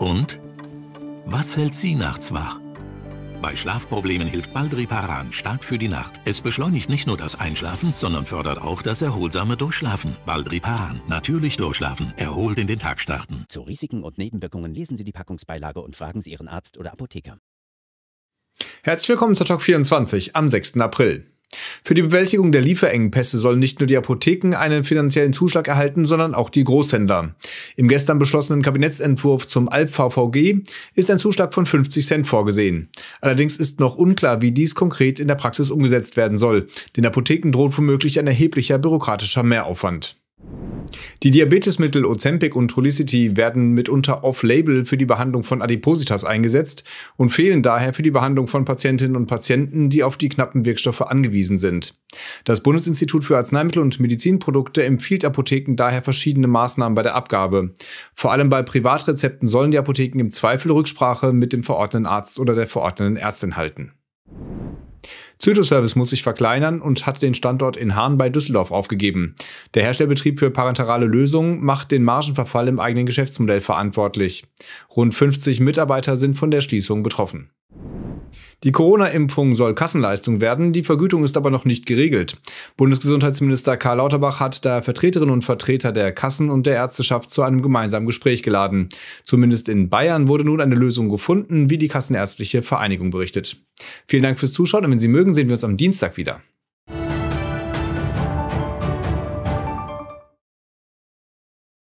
Und? Was hält Sie nachts wach? Bei Schlafproblemen hilft Baldriparan stark für die Nacht. Es beschleunigt nicht nur das Einschlafen, sondern fördert auch das erholsame Durchschlafen. Baldriparan. Natürlich durchschlafen. Erholt in den Tag starten. Zu Risiken und Nebenwirkungen lesen Sie die Packungsbeilage und fragen Sie Ihren Arzt oder Apotheker. Herzlich willkommen zur Talk 24 am 6. April. Für die Bewältigung der Lieferengpässe sollen nicht nur die Apotheken einen finanziellen Zuschlag erhalten, sondern auch die Großhändler. Im gestern beschlossenen Kabinettsentwurf zum Alp-VVG ist ein Zuschlag von 50 Cent vorgesehen. Allerdings ist noch unklar, wie dies konkret in der Praxis umgesetzt werden soll. Den Apotheken droht womöglich ein erheblicher bürokratischer Mehraufwand. Die Diabetesmittel Ozempic und Trulicity werden mitunter off-label für die Behandlung von Adipositas eingesetzt und fehlen daher für die Behandlung von Patientinnen und Patienten, die auf die knappen Wirkstoffe angewiesen sind. Das Bundesinstitut für Arzneimittel und Medizinprodukte empfiehlt Apotheken daher verschiedene Maßnahmen bei der Abgabe. Vor allem bei Privatrezepten sollen die Apotheken im Zweifel Rücksprache mit dem verordneten Arzt oder der verordneten Ärztin halten. Zytoservice muss sich verkleinern und hat den Standort in Hahn bei Düsseldorf aufgegeben. Der Herstellbetrieb für parenterale Lösungen macht den Margenverfall im eigenen Geschäftsmodell verantwortlich. Rund 50 Mitarbeiter sind von der Schließung betroffen. Die Corona-Impfung soll Kassenleistung werden, die Vergütung ist aber noch nicht geregelt. Bundesgesundheitsminister Karl Lauterbach hat da Vertreterinnen und Vertreter der Kassen und der Ärzteschaft zu einem gemeinsamen Gespräch geladen. Zumindest in Bayern wurde nun eine Lösung gefunden, wie die Kassenärztliche Vereinigung berichtet. Vielen Dank fürs Zuschauen und wenn Sie mögen, sehen wir uns am Dienstag wieder.